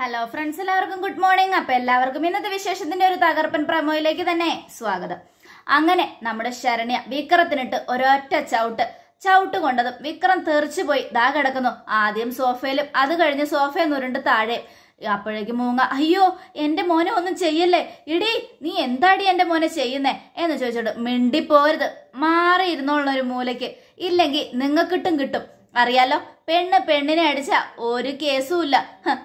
hello friends എല്ലാവർക്കും good morning അപ്പൊ എല്ലാവർക്കും ഇന്നത്തെ വിശേഷത്തിന്റെ ഒരു തകർപ്പൻ പ്രമോയിലേക്ക് തന്നെ സ്വാഗതം അങ്ങനെ നമ്മുടെ ശരണ്യ വിക്രത്തിനിട്ട് ഒരൊറ്റ ചവിട്ട് ചവിട്ട് കൊണ്ടതും വിക്രം തെറിച്ചുപോയി ദാ കിടക്കുന്നു ആദ്യം സോഫയിലും അത് കഴിഞ്ഞ് സോഫയിൽ നുരുണ്ട് താഴെ അപ്പോഴേക്ക് മൂങ്ങ അയ്യോ എൻ്റെ മോനെ ഒന്നും ചെയ്യല്ലേ ഇടി നീ എന്താടി എൻ്റെ മോനെ ചെയ്യുന്നേ എന്ന് ചോദിച്ചോട്ട് മിണ്ടിപ്പോരുത് മാറിയിരുന്നോളൊരു ഒരു മൂലയ്ക്ക് ഇല്ലെങ്കിൽ നിങ്ങൾക്കിട്ടും കിട്ടും അറിയാലോ പെണ്ണ് പെണ്ണിനെ അടിച്ച ഒരു ഇല്ല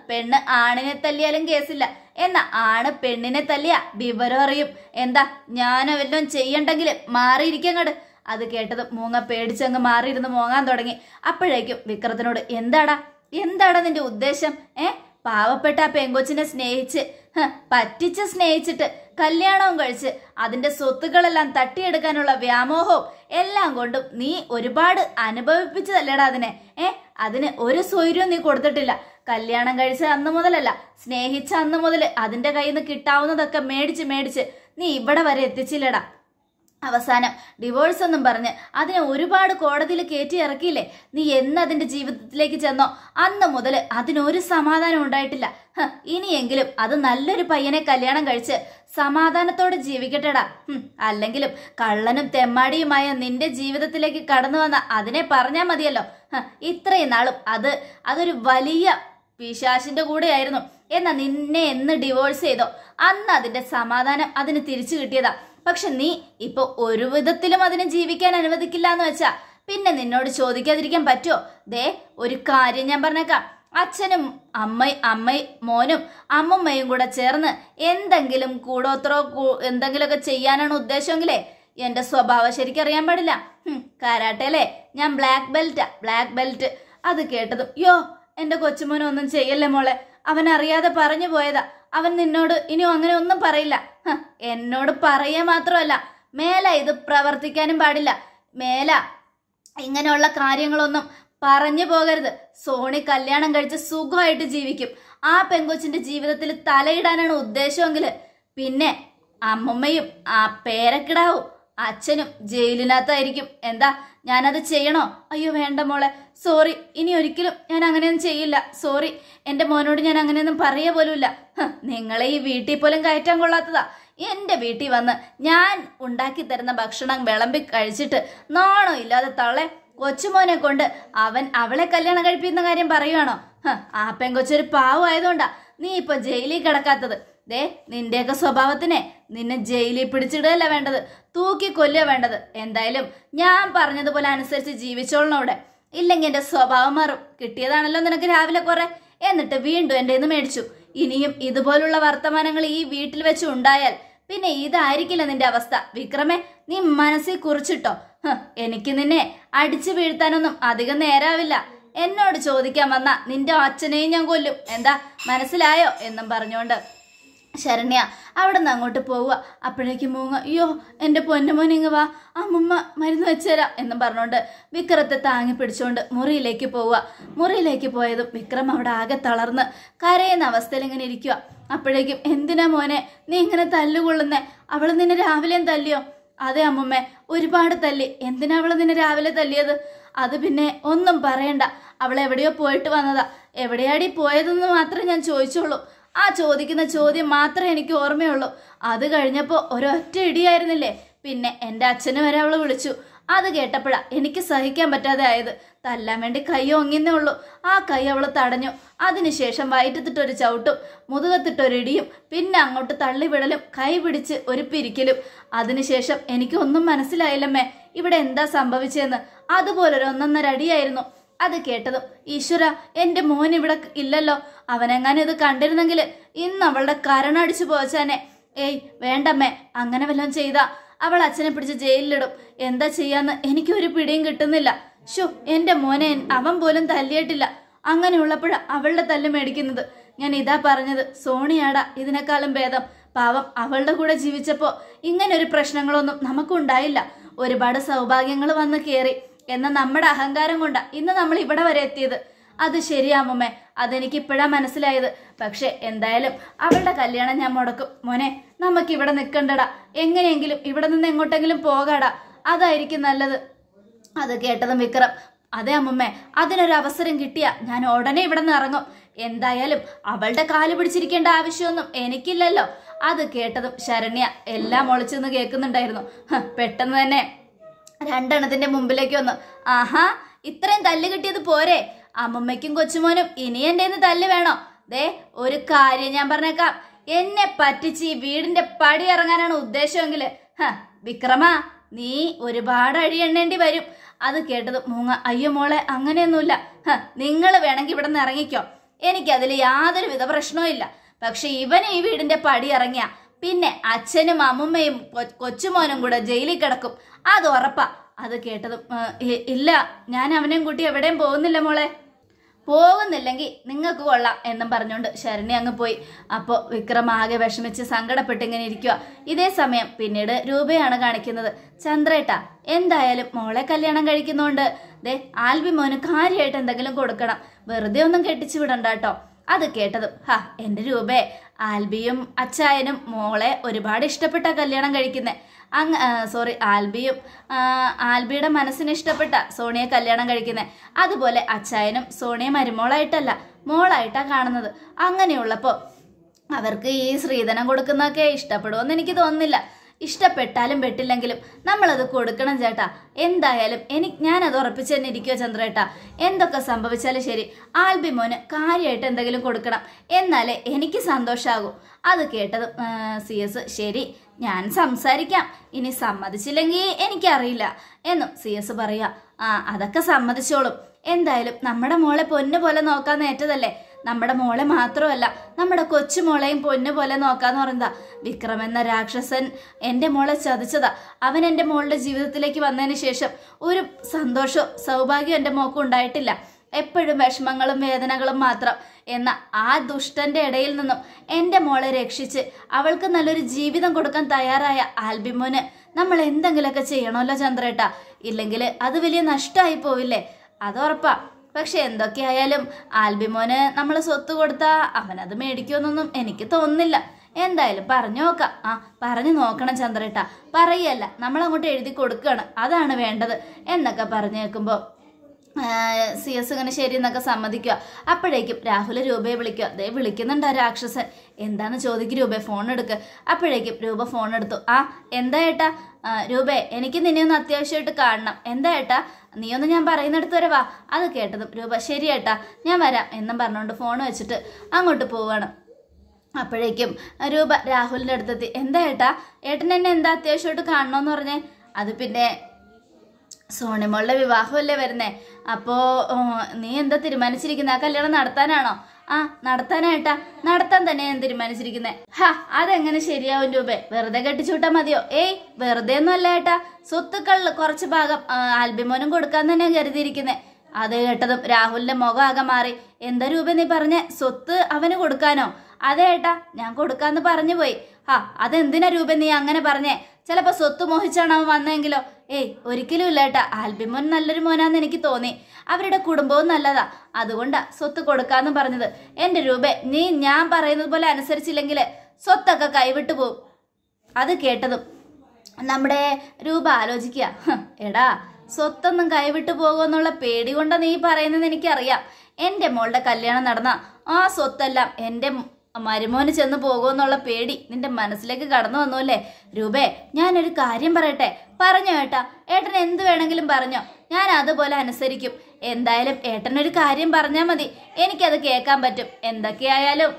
പെണ്ണ് ആണിനെ തല്ലിയാലും കേസില്ല എന്നാ ആണ് പെണ്ണിനെ തല്ലിയ വിവരം അറിയും എന്താ ഞാനോ വല്ലതും ചെയ്യണ്ടെങ്കിൽ മാറിയിരിക്കാൻ കണ്ട് അത് കേട്ടത് മൂങ്ങ പേടിച്ചങ്ങ് മാറിയിരുന്ന് മൂങ്ങാൻ തുടങ്ങി അപ്പോഴേക്കും വിക്രത്തിനോട് എന്താടാ എന്താടാ നിന്റെ ഉദ്ദേശം ഏഹ് പാവപ്പെട്ട ആ പെങ്കൊച്ചിനെ സ്നേഹിച്ച് പറ്റിച്ച് സ്നേഹിച്ചിട്ട് കല്യാണവും കഴിച്ച് അതിന്റെ സ്വത്തുക്കളെല്ലാം തട്ടിയെടുക്കാനുള്ള വ്യാമോഹവും എല്ലാം കൊണ്ടും നീ ഒരുപാട് അനുഭവിപ്പിച്ചതല്ലേടാ അതിനെ ഏ അതിന് ഒരു സ്വൈര്യവും നീ കൊടുത്തിട്ടില്ല കല്യാണം കഴിച്ച അന്ന് മുതലല്ല സ്നേഹിച്ച അന്ന് മുതൽ അതിന്റെ കയ്യിൽ നിന്ന് കിട്ടാവുന്നതൊക്കെ മേടിച്ച് മേടിച്ച് നീ ഇവിടെ വരെ എത്തിച്ചില്ലടാ അവസാനം ഡിവോഴ്സ് എന്നും പറഞ്ഞ് അതിനെ ഒരുപാട് കോടതിയിൽ കയറ്റി ഇറക്കിയില്ലേ നീ എന്ന് അതിൻ്റെ ജീവിതത്തിലേക്ക് ചെന്നോ അന്ന് മുതൽ അതിനൊരു സമാധാനം ഉണ്ടായിട്ടില്ല ഇനിയെങ്കിലും അത് നല്ലൊരു പയ്യനെ കല്യാണം കഴിച്ച് സമാധാനത്തോടെ ജീവിക്കട്ടെടാ അല്ലെങ്കിലും കള്ളനും തെമ്മാടിയുമായ നിന്റെ ജീവിതത്തിലേക്ക് കടന്നു വന്ന അതിനെ പറഞ്ഞാൽ മതിയല്ലോ ഇത്രയും നാളും അത് അതൊരു വലിയ പിശാശിന്റെ കൂടെയായിരുന്നു എന്നാ നിന്നെ എന്ന് ഡിവോഴ്സ് ചെയ്തോ അന്ന് അതിന്റെ സമാധാനം അതിന് തിരിച്ചു കിട്ടിയതാ പക്ഷെ നീ ഇപ്പൊ ഒരു വിധത്തിലും അതിനെ ജീവിക്കാൻ അനുവദിക്കില്ല എന്ന് വെച്ചാ പിന്നെ നിന്നോട് ചോദിക്കാതിരിക്കാൻ പറ്റുമോ ദേ ഒരു കാര്യം ഞാൻ പറഞ്ഞേക്കാം അച്ഛനും അമ്മ അമ്മ മോനും അമ്മമ്മയും കൂടെ ചേർന്ന് എന്തെങ്കിലും കൂടോത്രോ എന്തെങ്കിലുമൊക്കെ ചെയ്യാനാണ് ഉദ്ദേശമെങ്കിലേ എൻ്റെ സ്വഭാവം ശരിക്കറിയാൻ പാടില്ല കാരാട്ടല്ലേ ഞാൻ ബ്ലാക്ക് ബെൽറ്റാ ബ്ലാക്ക് ബെൽറ്റ് അത് കേട്ടതും യോ എൻ്റെ കൊച്ചുമോനൊന്നും ചെയ്യല്ലേ മോളെ അവൻ അറിയാതെ പറഞ്ഞു പോയതാ അവൻ നിന്നോട് ഇനി അങ്ങനെ ഒന്നും പറയില്ല എന്നോട് പറയുക മാത്രമല്ല മേല ഇത് പ്രവർത്തിക്കാനും പാടില്ല മേല ഇങ്ങനെയുള്ള കാര്യങ്ങളൊന്നും പറഞ്ഞു പോകരുത് സോണി കല്യാണം കഴിച്ച് സുഖമായിട്ട് ജീവിക്കും ആ പെങ്കൊച്ചിന്റെ ജീവിതത്തിൽ തലയിടാനാണ് ഉദ്ദേശമെങ്കിൽ പിന്നെ അമ്മമ്മയും ആ പേരക്കിടാവും അച്ഛനും ജയിലിനകത്തായിരിക്കും എന്താ ഞാനത് ചെയ്യണോ അയ്യോ വേണ്ട മോളെ സോറി ഇനി ഒരിക്കലും ഞാൻ അങ്ങനെയൊന്നും ചെയ്യില്ല സോറി എൻ്റെ മോനോട് ഞാൻ അങ്ങനെയൊന്നും പറയുക പോലുമില്ല നിങ്ങളെ ഈ വീട്ടിൽ പോലും കയറ്റാൻ കൊള്ളാത്തതാ എൻ്റെ വീട്ടിൽ വന്ന് ഞാൻ ഉണ്ടാക്കി തരുന്ന ഭക്ഷണം വിളമ്പി കഴിച്ചിട്ട് നാണോ ഇല്ലാതെ തള്ളെ കൊച്ചുമോനെ കൊണ്ട് അവൻ അവളെ കല്യാണം കഴിപ്പിക്കുന്ന കാര്യം പറയുവാണോ ആ പെങ്കൊച്ചൊരു പാവമായതുകൊണ്ടാ നീ ഇപ്പൊ ജയിലിൽ കിടക്കാത്തത് ദേ നിന്റെയൊക്കെ സ്വഭാവത്തിനെ നിന്നെ ജയിലിൽ പിടിച്ചിടുകയല്ല വേണ്ടത് തൂക്കി കൊല്ലുക വേണ്ടത് എന്തായാലും ഞാൻ പറഞ്ഞതുപോലെ അനുസരിച്ച് ജീവിച്ചോളണം അവിടെ ഇല്ലെങ്കിൽ എൻ്റെ സ്വഭാവം മാറും കിട്ടിയതാണല്ലോ നിനക്ക് രാവിലെ കുറെ എന്നിട്ട് വീണ്ടും എന്റെ ഇന്ന് മേടിച്ചു ഇനിയും ഇതുപോലുള്ള വർത്തമാനങ്ങൾ ഈ വീട്ടിൽ വെച്ച് ഉണ്ടായാൽ പിന്നെ ഇതായിരിക്കില്ല നിന്റെ അവസ്ഥ വിക്രമേ നീ മനസ്സിൽ കുറിച്ചിട്ടോ എനിക്ക് നിന്നെ അടിച്ചു വീഴ്ത്താനൊന്നും അധികം നേരാവില്ല എന്നോട് ചോദിക്കാൻ വന്ന നിന്റെ അച്ഛനെയും ഞാൻ കൊല്ലും എന്താ മനസ്സിലായോ എന്നും പറഞ്ഞുകൊണ്ട് ശരണ്യ അവിടെ നിന്ന് അങ്ങോട്ട് പോവുക അപ്പോഴേക്കും മൂങ്ങ അയ്യോ എൻ്റെ പൊന്നുമോൻ ഇങ്ങ് വാ അമ്മമ്മ മരുന്ന് വെച്ചുതരാ എന്നും പറഞ്ഞുകൊണ്ട് വിക്രത്തെ താങ്ങി പിടിച്ചുകൊണ്ട് മുറിയിലേക്ക് പോവുക മുറിയിലേക്ക് പോയതും വിക്രം അവിടെ ആകെ തളർന്ന് കരയുന്ന അവസ്ഥയിൽ ഇങ്ങനെ ഇരിക്കുക അപ്പോഴേക്കും എന്തിനാ മോനെ നീ ഇങ്ങനെ തല്ലുകൊള്ളുന്നേ അവൾ നിന്നെ രാവിലെയും തല്ലിയോ അതെ അമ്മമ്മ ഒരുപാട് തല്ലി എന്തിനാ അവൾ നിന്നെ രാവിലെ തല്ലിയത് അത് പിന്നെ ഒന്നും പറയണ്ട അവൾ എവിടെയോ പോയിട്ട് വന്നതാ എവിടെയാടി പോയതെന്ന് മാത്രമേ ഞാൻ ചോദിച്ചുള്ളൂ ആ ചോദിക്കുന്ന ചോദ്യം മാത്രമേ എനിക്ക് ഓർമ്മയുള്ളൂ അത് കഴിഞ്ഞപ്പോൾ ഒരൊറ്റ ഇടിയായിരുന്നില്ലേ പിന്നെ എൻ്റെ അച്ഛന് വരെ അവൾ വിളിച്ചു അത് കേട്ടപ്പോഴാണ് എനിക്ക് സഹിക്കാൻ പറ്റാതെ ആയത് തല്ലാൻ വേണ്ടി കൈ ഒങ്ങിന്നേ ഉള്ളൂ ആ കൈ അവൾ തടഞ്ഞു അതിനുശേഷം വയറ്റത്തിട്ടൊരു ചവിട്ടും മുതുകത്തിട്ടൊരിടിയും പിന്നെ അങ്ങോട്ട് തള്ളിവിടലും കൈ പിടിച്ച് ഒരു പിരിക്കലും അതിനുശേഷം എനിക്കൊന്നും മനസ്സിലായില്ലമ്മേ ഇവിടെ എന്താ സംഭവിച്ചതെന്ന് അതുപോലൊരു ഒന്നൊന്നര അടിയായിരുന്നു അത് കേട്ടതും ഈശ്വര എൻ്റെ മോൻ ഇവിടെ ഇല്ലല്ലോ അവനെങ്ങാനും ഇത് കണ്ടിരുന്നെങ്കിൽ ഇന്ന് അവളുടെ കരണടിച്ചു പോച്ചാനെ ഏയ് വേണ്ടമ്മേ അങ്ങനെ വല്ലതും ചെയ്താ അവൾ അച്ഛനെ പിടിച്ച് ജയിലിലിടും എന്താ ചെയ്യാന്ന് എനിക്ക് ഒരു പിടിയും കിട്ടുന്നില്ല ഷു എൻ്റെ മോനെ അവൻ പോലും തല്ലിയിട്ടില്ല അങ്ങനെയുള്ളപ്പോഴാ അവളുടെ തല്ല് മേടിക്കുന്നത് ഞാൻ ഇതാ പറഞ്ഞത് സോണിയാടാ ഇതിനേക്കാളും ഭേദം പാവം അവളുടെ കൂടെ ജീവിച്ചപ്പോൾ ഇങ്ങനൊരു പ്രശ്നങ്ങളൊന്നും നമുക്കുണ്ടായില്ല ഒരുപാട് സൗഭാഗ്യങ്ങൾ വന്ന് കയറി എന്ന നമ്മുടെ അഹങ്കാരം കൊണ്ടാ ഇന്ന് നമ്മൾ ഇവിടെ വരെ എത്തിയത് അത് ശരിയാമ്മേ അതെനിക്ക് ഇപ്പോഴാ മനസ്സിലായത് പക്ഷെ എന്തായാലും അവളുടെ കല്യാണം ഞാൻ മുടക്കും മോനെ നമുക്ക് ഇവിടെ നിൽക്കണ്ടടാ എങ്ങനെയെങ്കിലും ഇവിടെ നിന്ന് എങ്ങോട്ടെങ്കിലും പോകാടാ അതായിരിക്കും നല്ലത് അത് കേട്ടതും വിക്രം അതെ അമ്മമ്മേ അതിനൊരു അവസരം കിട്ടിയ ഞാൻ ഉടനെ ഇവിടെ നിന്ന് ഇറങ്ങും എന്തായാലും അവളുടെ കാല് പിടിച്ചിരിക്കേണ്ട ആവശ്യമൊന്നും എനിക്കില്ലല്ലോ അത് കേട്ടതും ശരണ്യ എല്ലാം ഒളിച്ചെന്ന് കേൾക്കുന്നുണ്ടായിരുന്നു പെട്ടെന്ന് തന്നെ രണ്ടെണ്ണത്തിന്റെ മുമ്പിലേക്ക് വന്നു ആഹാ ഇത്രയും തല്ല് കിട്ടിയത് പോരെ അമ്മമ്മയ്ക്കും കൊച്ചുമോനും ഇനി എൻ്റെ തല്ല് വേണോ ദേ ഒരു കാര്യം ഞാൻ പറഞ്ഞേക്കാം എന്നെ പറ്റിച്ച് ഈ വീടിന്റെ പടി ഇറങ്ങാനാണ് ഉദ്ദേശമെങ്കിൽ വിക്രമ നീ ഒരുപാട് അഴിയെണ്ണേണ്ടി വരും അത് കേട്ടത് മൂങ്ങ അയ്യോ മോളെ അങ്ങനെയൊന്നുമില്ല നിങ്ങൾ വേണമെങ്കിൽ ഇവിടെ നിന്ന് ഇറങ്ങിക്കോ എനിക്കതിൽ യാതൊരു വിധ പ്രശ്നവും ഇല്ല പക്ഷെ ഇവൻ ഈ വീടിന്റെ പടി ഇറങ്ങിയാ പിന്നെ അച്ഛനും അമ്മമ്മയും കൊച്ചുമോനും കൂടെ ജയിലിൽ കിടക്കും അത് ഉറപ്പാ അത് കേട്ടതും ഇല്ല ഞാൻ അവനെയും കൂട്ടി എവിടെയും പോകുന്നില്ല മോളെ പോകുന്നില്ലെങ്കിൽ നിങ്ങൾക്ക് കൊള്ളാം എന്നും പറഞ്ഞുകൊണ്ട് ശരണി അങ്ങ് പോയി അപ്പോൾ വിക്രം ആകെ വിഷമിച്ച് സങ്കടപ്പെട്ട് ഇങ്ങനെ ഇരിക്കുക ഇതേ സമയം പിന്നീട് രൂപയാണ് കാണിക്കുന്നത് ചന്ദ്രേട്ട എന്തായാലും മോളെ കല്യാണം കഴിക്കുന്നതുകൊണ്ട് ദേ ആൽബി മോന് കാര്യമായിട്ട് എന്തെങ്കിലും കൊടുക്കണം വെറുതെ ഒന്നും കെട്ടിച്ചു വിടണ്ട കേട്ടോ അത് കേട്ടതും ഹാ എൻ്റെ രൂപേ ആൽബിയും അച്ചായനും മോളെ ഒരുപാട് ഇഷ്ടപ്പെട്ട കല്യാണം കഴിക്കുന്നത് അങ് സോറി ആൽബിയും ആൽബിയുടെ മനസ്സിന് ഇഷ്ടപ്പെട്ട സോണിയെ കല്യാണം കഴിക്കുന്നത് അതുപോലെ അച്ചായനും സോണിയെ മരുമോളായിട്ടല്ല മോളായിട്ടാണ് കാണുന്നത് അങ്ങനെയുള്ളപ്പോൾ അവർക്ക് ഈ സ്ത്രീധനം കൊടുക്കുന്നതൊക്കെ ഇഷ്ടപ്പെടുമെന്ന് എനിക്ക് തോന്നുന്നില്ല ഇഷ്ടപ്പെട്ടാലും പെട്ടില്ലെങ്കിലും നമ്മളത് കൊടുക്കണം ചേട്ടാ എന്തായാലും എനിക്ക് ഞാനത് ഉറപ്പിച്ചു തന്നെ ഇരിക്കുക ചന്ദ്രേട്ടാ എന്തൊക്കെ സംഭവിച്ചാലും ശരി ആൽബി മോന് കാര്യമായിട്ട് എന്തെങ്കിലും കൊടുക്കണം എന്നാലേ എനിക്ക് സന്തോഷമാകും അത് കേട്ടത് സി എസ് ശരി ഞാൻ സംസാരിക്കാം ഇനി സമ്മതിച്ചില്ലെങ്കിൽ എനിക്കറിയില്ല എന്നും സി എസ് പറയുക ആ അതൊക്കെ സമ്മതിച്ചോളും എന്തായാലും നമ്മുടെ മോളെ പൊന്നു പോലെ നോക്കാൻ നേറ്റതല്ലേ നമ്മുടെ മോളെ മാത്രമല്ല നമ്മുടെ കൊച്ചുമോളെയും പൊന്നു പോലെ നോക്കാന്ന് പറയുന്നതാ വിക്രം എന്ന രാക്ഷസൻ എൻ്റെ മോളെ ചതിച്ചതാ അവൻ എൻ്റെ മോളുടെ ജീവിതത്തിലേക്ക് വന്നതിന് ശേഷം ഒരു സന്തോഷവും സൗഭാഗ്യം എൻ്റെ മോക്കും ഉണ്ടായിട്ടില്ല എപ്പോഴും വിഷമങ്ങളും വേദനകളും മാത്രം എന്ന ആ ദുഷ്ടന്റെ ഇടയിൽ നിന്നും എൻ്റെ മോളെ രക്ഷിച്ച് അവൾക്ക് നല്ലൊരു ജീവിതം കൊടുക്കാൻ തയ്യാറായ ആൽബിമോന് നമ്മൾ എന്തെങ്കിലുമൊക്കെ ചെയ്യണമല്ലോ ചന്ദ്രേട്ട ഇല്ലെങ്കിൽ അത് വലിയ നഷ്ടമായി പോവില്ലേ അതോറപ്പാ പക്ഷെ എന്തൊക്കെയായാലും ആൽബിമോന് നമ്മൾ സ്വത്ത് കൊടുത്താൽ അവനത് മേടിക്കുമെന്നൊന്നും എനിക്ക് തോന്നുന്നില്ല എന്തായാലും പറഞ്ഞു നോക്കാം ആ പറഞ്ഞു നോക്കണം ചന്ദ്രട്ട പറയല്ല നമ്മളങ്ങോട്ട് എഴുതി കൊടുക്കുകയാണ് അതാണ് വേണ്ടത് എന്നൊക്കെ പറഞ്ഞു കേൾക്കുമ്പോൾ സി എസ് ഇങ്ങനെ ശരി എന്നൊക്കെ സമ്മതിക്കുക അപ്പോഴേക്കും രാഹുൽ രൂപയെ വിളിക്കുക അതേ വിളിക്കുന്നുണ്ടോ രാക്ഷസൻ എന്താന്ന് ചോദിക്കും രൂപ ഫോൺ എടുക്കുക അപ്പോഴേക്കും രൂപ ഫോൺ എടുത്തു ആ എന്താ ഏട്ടാ രൂപേ എനിക്ക് നിന്നെ ഒന്ന് അത്യാവശ്യമായിട്ട് കാണണം എന്താ ഏട്ടാ നീയൊന്ന് ഞാൻ പറയുന്നിടത്ത് വരെ വാ അത് കേട്ടതും രൂപ ശരിയേട്ടാ ഞാൻ വരാം എന്നും പറഞ്ഞുകൊണ്ട് ഫോൺ വെച്ചിട്ട് അങ്ങോട്ട് പോവാണ് അപ്പോഴേക്കും രൂപ രാഹുലിൻ്റെ അടുത്തെത്തി എന്താ ഏട്ടാ ഏട്ടൻ എന്നെ എന്താ അത്യാവശ്യമായിട്ട് കാണണമെന്ന് പറഞ്ഞേ അത് പിന്നെ സോണിമോളുടെ വിവാഹമല്ലേ വരുന്നേ അപ്പോൾ നീ എന്താ തീരുമാനിച്ചിരിക്കുന്നത് ആ കല്യാണം നടത്താനാണോ ആ നടത്താനായിട്ടാ നടത്താൻ തന്നെ ഞാൻ തീരുമാനിച്ചിരിക്കുന്നത് ഹാ അതെങ്ങനെ ശരിയാവും രൂപേ വെറുതെ കെട്ടിച്ചുവിട്ടാ മതിയോ ഏയ് വെറുതെ ഒന്നും അല്ല ഏട്ടാ സ്വത്തുക്കളിൽ കുറച്ച് ഭാഗം ആൽബിമോനും കൊടുക്കാൻ തന്നെ കരുതിയിരിക്കുന്നത് അത് കേട്ടതും രാഹുലിന്റെ മുഖമാകെ മാറി എന്താ രൂപ നീ പറഞ്ഞ സ്വത്ത് അവന് കൊടുക്കാനോ അതെ ഏട്ടാ ഞാൻ കൊടുക്കാന്ന് പറഞ്ഞു പോയി ആ അതെന്തിനാ രൂപ നീ അങ്ങനെ പറഞ്ഞേ ചിലപ്പോ സ്വത്ത് മോഹിച്ചാണ് അവൻ വന്നെങ്കിലോ ഏയ് ഒരിക്കലും ഇല്ലേട്ടാ ആൽബിമോൻ നല്ലൊരു മോനാന്ന് എനിക്ക് തോന്നി അവരുടെ കുടുംബവും നല്ലതാ അതുകൊണ്ടാ സ്വത്ത് കൊടുക്കാന്ന് പറഞ്ഞത് എന്റെ രൂപ നീ ഞാൻ പറയുന്നത് പോലെ അനുസരിച്ചില്ലെങ്കിൽ സ്വത്തൊക്കെ കൈവിട്ടു പോവും അത് കേട്ടതും നമ്മുടെ രൂപ ആലോചിക്കുക എടാ സ്വത്തൊന്നും കൈവിട്ടു പോകുമെന്നുള്ള പേടി കൊണ്ടാ നീ പറയുന്നത് എനിക്കറിയാം എന്റെ മോളുടെ കല്യാണം നടന്ന ആ സ്വത്തെല്ലാം എന്റെ മരുമോന് ചെന്ന് പോകുമെന്നുള്ള പേടി നിന്റെ മനസ്സിലേക്ക് കടന്നു വന്നു അല്ലേ രൂപേ ഞാനൊരു കാര്യം പറയട്ടെ പറഞ്ഞോ ഏട്ടാ ഏട്ടൻ എന്ത് വേണമെങ്കിലും പറഞ്ഞോ ഞാൻ അതുപോലെ അനുസരിക്കും എന്തായാലും ഏട്ടനൊരു കാര്യം പറഞ്ഞാൽ മതി എനിക്കത് കേൾക്കാൻ പറ്റും എന്തൊക്കെയായാലും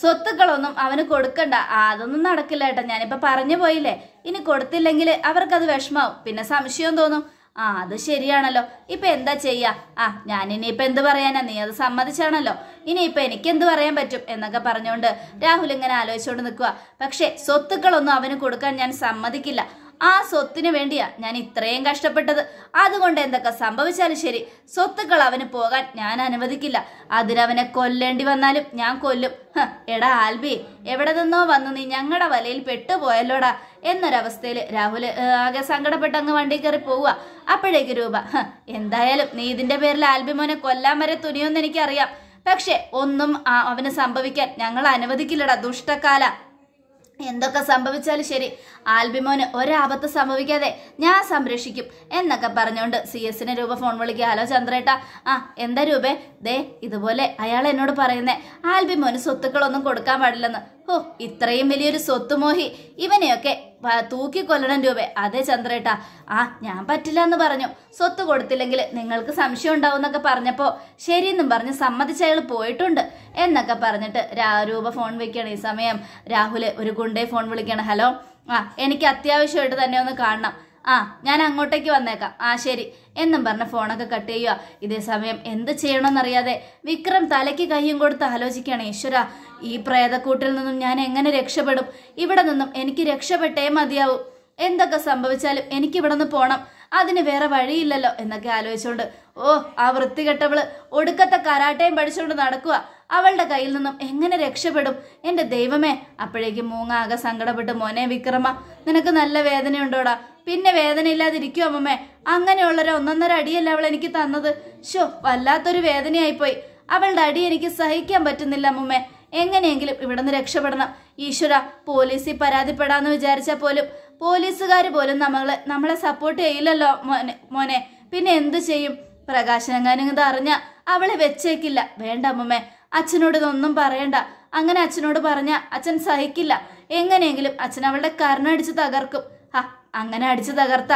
സ്വത്തുക്കളൊന്നും അവന് കൊടുക്കണ്ട അതൊന്നും നടക്കില്ല ഏട്ടാ ഞാനിപ്പോൾ പറഞ്ഞു പോയില്ലേ ഇനി കൊടുത്തില്ലെങ്കിൽ അവർക്കത് വിഷമാവും പിന്നെ സംശയം തോന്നും ആ അത് ശരിയാണല്ലോ ഇപ്പൊ എന്താ ചെയ്യാ ആ ഞാൻ ഇനിയിപ്പോ എന്ത് പറയാനാ നീ അത് സമ്മതിച്ചാണല്ലോ ഇനിയിപ്പോ എനിക്ക് എന്ത് പറയാൻ പറ്റും എന്നൊക്കെ പറഞ്ഞുകൊണ്ട് രാഹുൽ ഇങ്ങനെ ആലോചിച്ചുകൊണ്ട് നിൽക്കുക പക്ഷേ സ്വത്തുക്കളൊന്നും അവന് കൊടുക്കാൻ ഞാൻ സമ്മതിക്കില്ല ആ സ്വത്തിന് വേണ്ടിയാ ഞാൻ ഇത്രയും കഷ്ടപ്പെട്ടത് അതുകൊണ്ട് എന്തൊക്കെ സംഭവിച്ചാലും ശരി സ്വത്തുക്കൾ അവന് പോകാൻ ഞാൻ അനുവദിക്കില്ല അതിനവനെ കൊല്ലേണ്ടി വന്നാലും ഞാൻ കൊല്ലും എടാ ആൽബി എവിടെ നിന്നോ വന്നു നീ ഞങ്ങളുടെ വലയിൽ പെട്ടുപോയല്ലോടാ എന്നൊരവസ്ഥയിൽ രാഹുൽ ആകെ സങ്കടപ്പെട്ട് അങ്ങ് വണ്ടി കയറി പോവുക അപ്പോഴേക്ക് രൂപ എന്തായാലും നീ ഇതിന്റെ പേരിൽ ആൽബി മോനെ കൊല്ലാൻ വരെ തുനിയോന്ന് എനിക്കറിയാം പക്ഷെ ഒന്നും അവന് സംഭവിക്കാൻ ഞങ്ങൾ അനുവദിക്കില്ലടാ ദുഷ്ടകാല എന്തൊക്കെ സംഭവിച്ചാലും ശരി ആൽബിമോന് ഒരാപത്ത് സംഭവിക്കാതെ ഞാൻ സംരക്ഷിക്കും എന്നൊക്കെ പറഞ്ഞുകൊണ്ട് സി എസിന് രൂപ ഫോൺ വിളിക്കുക ഹലോ ചന്ദ്രേട്ട ആ എന്താ രൂപേ ദേ ഇതുപോലെ അയാൾ എന്നോട് പറയുന്നേ ആൽബിമോന് സ്വത്തുക്കളൊന്നും കൊടുക്കാൻ പാടില്ലെന്ന് ഓ ഇത്രയും വലിയൊരു സ്വത്തുമോഹി ഇവനെയൊക്കെ തൂക്കിക്കൊല്ലണം രൂപ അതെ ചന്ദ്രേട്ടാ ആ ഞാൻ പറ്റില്ല എന്ന് പറഞ്ഞു സ്വത്ത് കൊടുത്തില്ലെങ്കിൽ നിങ്ങൾക്ക് സംശയം ഉണ്ടാവും എന്നൊക്കെ പറഞ്ഞപ്പോൾ ശരിയെന്നും പറഞ്ഞ് സമ്മതിച്ച അയാൾ പോയിട്ടുണ്ട് എന്നൊക്കെ പറഞ്ഞിട്ട് രൂപ ഫോൺ വിളിക്കുകയാണ് ഈ സമയം രാഹുല് ഒരു ഗുണ്ടയെ ഫോൺ വിളിക്കുകയാണ് ഹലോ ആ എനിക്ക് അത്യാവശ്യമായിട്ട് തന്നെ ഒന്ന് കാണണം ആ ഞാൻ അങ്ങോട്ടേക്ക് വന്നേക്കാം ആ ശരി എന്നും പറഞ്ഞ് ഫോണൊക്കെ കട്ട് ചെയ്യുക ഇതേ സമയം എന്ത് ചെയ്യണമെന്നറിയാതെ വിക്രം തലയ്ക്ക് കയ്യും കൊടുത്ത് ആലോചിക്കുകയാണ് ഈശ്വര ഈ പ്രേതക്കൂട്ടിൽ നിന്നും ഞാൻ എങ്ങനെ രക്ഷപ്പെടും ഇവിടെ നിന്നും എനിക്ക് രക്ഷപ്പെട്ടേ മതിയാവും എന്തൊക്കെ സംഭവിച്ചാലും എനിക്കിവിടെ നിന്ന് പോകണം അതിന് വേറെ വഴിയില്ലല്ലോ എന്നൊക്കെ ആലോചിച്ചുകൊണ്ട് ഓ ആ വൃത്തികെട്ടവള് ഒടുക്കത്തെ കരാട്ടയും പഠിച്ചുകൊണ്ട് നടക്കുക അവളുടെ കയ്യിൽ നിന്നും എങ്ങനെ രക്ഷപ്പെടും എൻ്റെ ദൈവമേ അപ്പോഴേക്കും മൂങ്ങാകെ സങ്കടപ്പെട്ട് മോനെ വിക്രമ നിനക്ക് നല്ല വേദനയുണ്ടോടാ പിന്നെ വേദനയില്ലാതിരിക്കും അമ്മമ്മേ അങ്ങനെയുള്ളൊരു ഒന്നൊന്നര അടിയല്ല അവൾ എനിക്ക് തന്നത് ഷോ വല്ലാത്തൊരു വേദനയായിപ്പോയി അവളുടെ അടി എനിക്ക് സഹിക്കാൻ പറ്റുന്നില്ല അമ്മമ്മേ എങ്ങനെയെങ്കിലും ഇവിടെ നിന്ന് രക്ഷപ്പെടണം ഈശ്വര പോലീസിൽ പരാതിപ്പെടാമെന്ന് വിചാരിച്ചാൽ പോലും പോലീസുകാർ പോലും നമ്മളെ നമ്മളെ സപ്പോർട്ട് ചെയ്യില്ലല്ലോ മോനെ മോനെ പിന്നെ എന്ത് ചെയ്യും പ്രകാശനങ്ങാനും ഇത് അറിഞ്ഞ അവളെ വെച്ചേക്കില്ല വേണ്ട അമ്മമ്മേ അച്ഛനോട് ഇതൊന്നും പറയണ്ട അങ്ങനെ അച്ഛനോട് പറഞ്ഞ അച്ഛൻ സഹിക്കില്ല എങ്ങനെയെങ്കിലും അച്ഛൻ അവളുടെ കരുണടിച്ച് തകർക്കും ഹ അങ്ങനെ അടിച്ചു തകർത്ത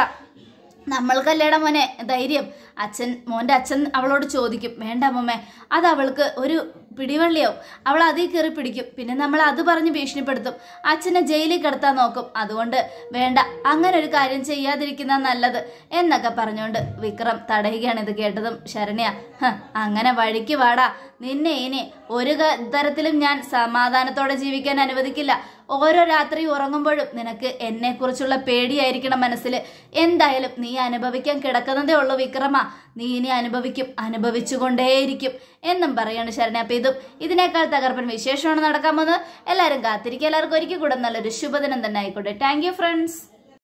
നമ്മൾക്കല്ലേടാ മോനെ ധൈര്യം അച്ഛൻ മോൻ്റെ അച്ഛൻ അവളോട് ചോദിക്കും വേണ്ട അമ്മമ്മേ അത് അവൾക്ക് ഒരു പിടിവള്ളിയാവും അവൾ അതിൽ കയറി പിടിക്കും പിന്നെ നമ്മൾ അത് പറഞ്ഞ് ഭീഷണിപ്പെടുത്തും അച്ഛനെ ജയിലിൽ കിടത്താൻ നോക്കും അതുകൊണ്ട് വേണ്ട അങ്ങനെ ഒരു കാര്യം ചെയ്യാതിരിക്കുന്ന നല്ലത് എന്നൊക്കെ പറഞ്ഞുകൊണ്ട് വിക്രം തടയുകയാണ് ഇത് കേട്ടതും ശരണ്യ അങ്ങനെ വഴിക്ക് വാടാ നിന്നെ ഇനി ഒരു തരത്തിലും ഞാൻ സമാധാനത്തോടെ ജീവിക്കാൻ അനുവദിക്കില്ല ഓരോ രാത്രി ഉറങ്ങുമ്പോഴും നിനക്ക് എന്നെക്കുറിച്ചുള്ള പേടിയായിരിക്കണം മനസ്സിൽ എന്തായാലും നീ അനുഭവിക്കാൻ കിടക്കുന്നതേ ഉള്ളൂ വിക്രമ നീ ഇനി അനുഭവിക്കും അനുഭവിച്ചുകൊണ്ടേയിരിക്കും എന്നും പറയാണ് ശരണ അപ്പൊ ഇതും ഇതിനേക്കാൾ തകർപ്പൻ വിശേഷമാണ് നടക്കാൻ പോകുന്നത് എല്ലാവരും കാത്തിരിക്കുക എല്ലാവർക്കും ഒരിക്കൽ കൂടെ നല്ലൊരു ശുഭദിനം തന്നെ ആയിക്കോട്ടെ താങ്ക് ഫ്രണ്ട്സ്